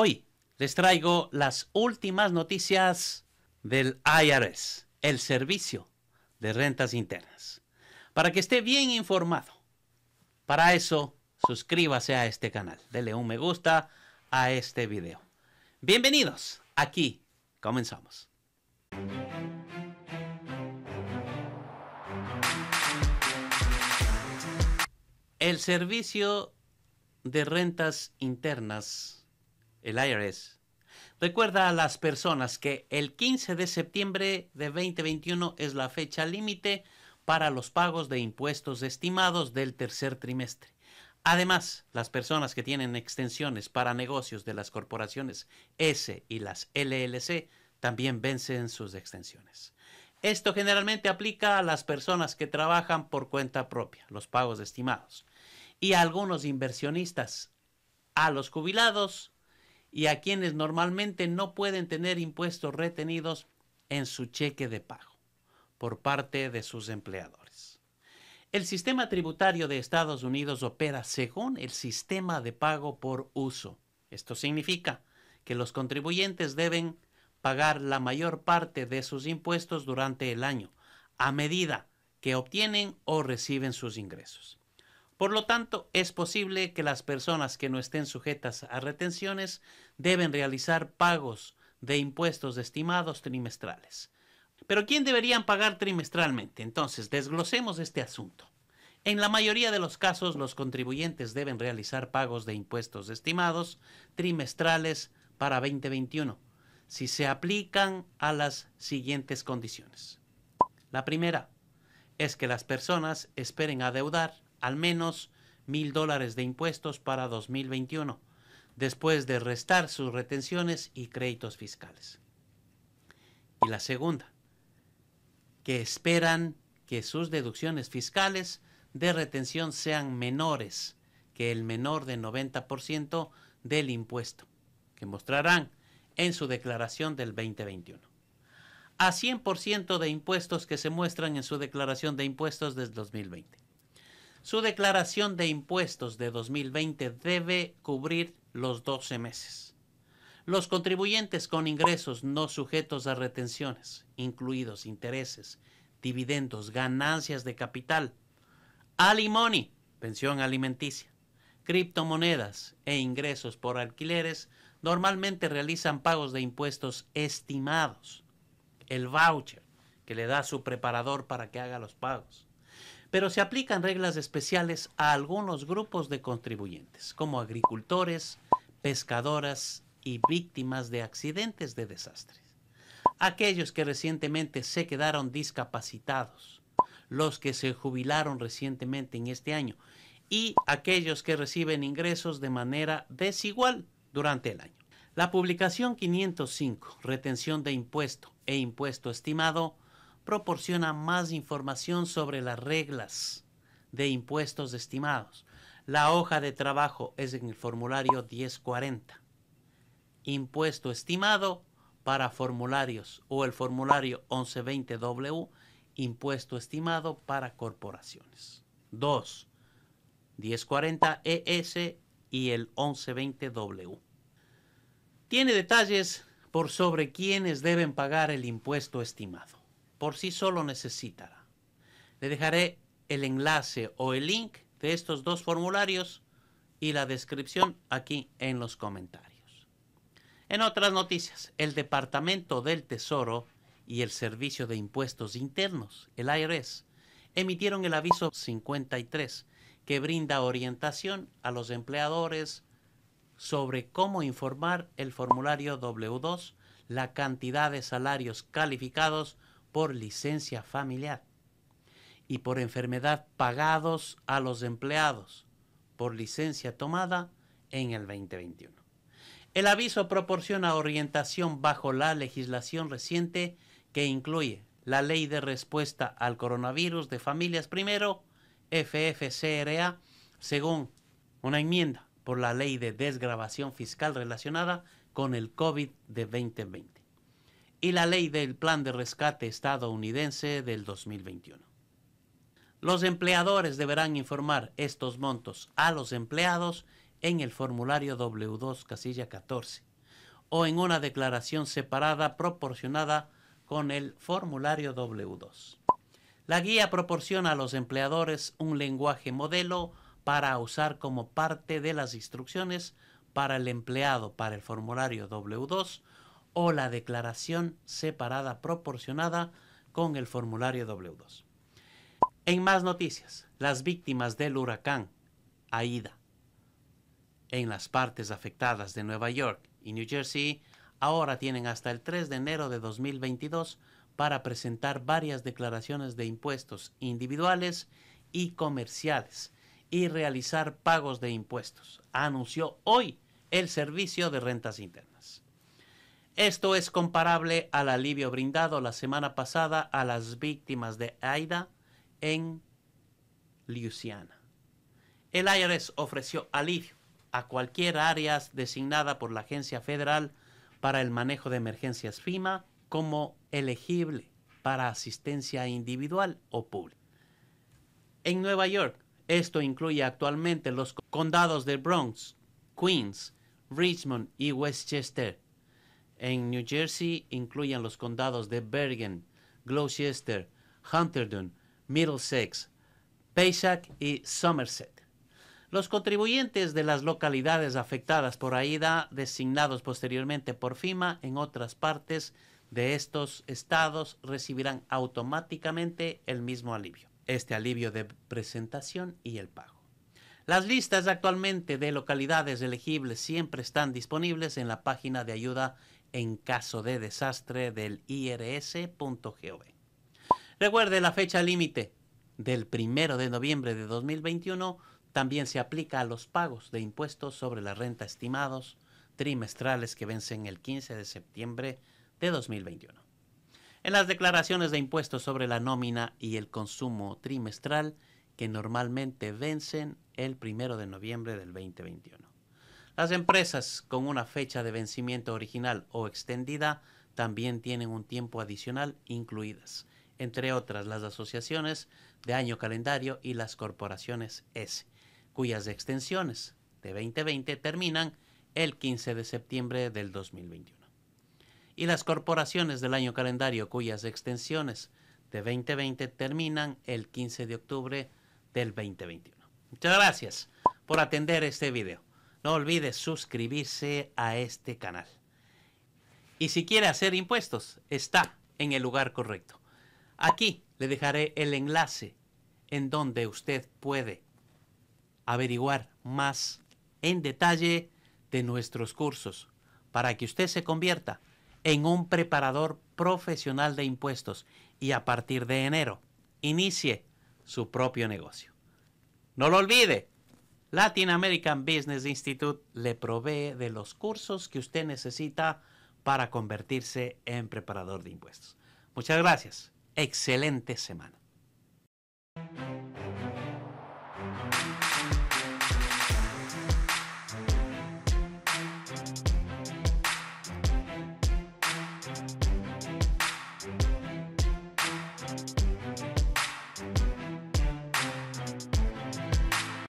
Hoy les traigo las últimas noticias del IRS, el Servicio de Rentas Internas, para que esté bien informado. Para eso, suscríbase a este canal, dele un me gusta a este video. Bienvenidos, aquí comenzamos. El Servicio de Rentas Internas el IRS, recuerda a las personas que el 15 de septiembre de 2021 es la fecha límite para los pagos de impuestos estimados del tercer trimestre. Además, las personas que tienen extensiones para negocios de las corporaciones S y las LLC también vencen sus extensiones. Esto generalmente aplica a las personas que trabajan por cuenta propia, los pagos estimados, y algunos inversionistas, a los jubilados y a quienes normalmente no pueden tener impuestos retenidos en su cheque de pago por parte de sus empleadores. El sistema tributario de Estados Unidos opera según el sistema de pago por uso. Esto significa que los contribuyentes deben pagar la mayor parte de sus impuestos durante el año, a medida que obtienen o reciben sus ingresos. Por lo tanto, es posible que las personas que no estén sujetas a retenciones deben realizar pagos de impuestos estimados trimestrales. Pero ¿quién deberían pagar trimestralmente? Entonces, desglosemos este asunto. En la mayoría de los casos, los contribuyentes deben realizar pagos de impuestos estimados trimestrales para 2021, si se aplican a las siguientes condiciones. La primera es que las personas esperen adeudar al menos mil dólares de impuestos para 2021, después de restar sus retenciones y créditos fiscales. Y la segunda, que esperan que sus deducciones fiscales de retención sean menores que el menor de 90% del impuesto, que mostrarán en su declaración del 2021. A 100% de impuestos que se muestran en su declaración de impuestos desde 2020 su declaración de impuestos de 2020 debe cubrir los 12 meses. Los contribuyentes con ingresos no sujetos a retenciones, incluidos intereses, dividendos, ganancias de capital, alimony, pensión alimenticia, criptomonedas e ingresos por alquileres, normalmente realizan pagos de impuestos estimados. El voucher que le da su preparador para que haga los pagos pero se aplican reglas especiales a algunos grupos de contribuyentes, como agricultores, pescadoras y víctimas de accidentes de desastres, aquellos que recientemente se quedaron discapacitados, los que se jubilaron recientemente en este año y aquellos que reciben ingresos de manera desigual durante el año. La publicación 505, retención de impuesto e impuesto estimado, proporciona más información sobre las reglas de impuestos estimados. La hoja de trabajo es en el formulario 1040. Impuesto estimado para formularios o el formulario 1120W, impuesto estimado para corporaciones. 2. 1040 ES y el 1120W. Tiene detalles por sobre quiénes deben pagar el impuesto estimado por sí solo necesitará. Le dejaré el enlace o el link de estos dos formularios y la descripción aquí en los comentarios. En otras noticias, el Departamento del Tesoro y el Servicio de Impuestos Internos, el IRS, emitieron el aviso 53 que brinda orientación a los empleadores sobre cómo informar el formulario W2, la cantidad de salarios calificados por licencia familiar y por enfermedad pagados a los empleados por licencia tomada en el 2021. El aviso proporciona orientación bajo la legislación reciente que incluye la Ley de Respuesta al Coronavirus de Familias Primero, FFCRA, según una enmienda por la Ley de Desgrabación Fiscal relacionada con el COVID de 2020 y la ley del Plan de Rescate estadounidense del 2021. Los empleadores deberán informar estos montos a los empleados en el formulario W2 casilla 14 o en una declaración separada proporcionada con el formulario W2. La guía proporciona a los empleadores un lenguaje modelo para usar como parte de las instrucciones para el empleado para el formulario W2 o la declaración separada proporcionada con el formulario W2. En más noticias, las víctimas del huracán Aida en las partes afectadas de Nueva York y New Jersey ahora tienen hasta el 3 de enero de 2022 para presentar varias declaraciones de impuestos individuales y comerciales y realizar pagos de impuestos, anunció hoy el Servicio de Rentas Internas. Esto es comparable al alivio brindado la semana pasada a las víctimas de AIDA en Luisiana. El IRS ofreció alivio a cualquier área designada por la Agencia Federal para el Manejo de Emergencias FIMA como elegible para asistencia individual o pública. En Nueva York, esto incluye actualmente los condados de Bronx, Queens, Richmond y Westchester en New Jersey incluyen los condados de Bergen, Gloucester, Hunterdon, Middlesex, Paysack y Somerset. Los contribuyentes de las localidades afectadas por AIDA, designados posteriormente por FIMA en otras partes de estos estados, recibirán automáticamente el mismo alivio, este alivio de presentación y el pago. Las listas actualmente de localidades elegibles siempre están disponibles en la página de ayuda en caso de desastre del irs.gov. Recuerde la fecha límite del 1 de noviembre de 2021 también se aplica a los pagos de impuestos sobre la renta estimados trimestrales que vencen el 15 de septiembre de 2021. En las declaraciones de impuestos sobre la nómina y el consumo trimestral que normalmente vencen el 1 de noviembre del 2021. Las empresas con una fecha de vencimiento original o extendida también tienen un tiempo adicional incluidas, entre otras las asociaciones de año calendario y las corporaciones S, cuyas extensiones de 2020 terminan el 15 de septiembre del 2021. Y las corporaciones del año calendario cuyas extensiones de 2020 terminan el 15 de octubre del 2021. Muchas gracias por atender este video. No olvide suscribirse a este canal. Y si quiere hacer impuestos, está en el lugar correcto. Aquí le dejaré el enlace en donde usted puede averiguar más en detalle de nuestros cursos para que usted se convierta en un preparador profesional de impuestos y a partir de enero inicie su propio negocio. No lo olvide, Latin American Business Institute le provee de los cursos que usted necesita para convertirse en preparador de impuestos. Muchas gracias. Excelente semana.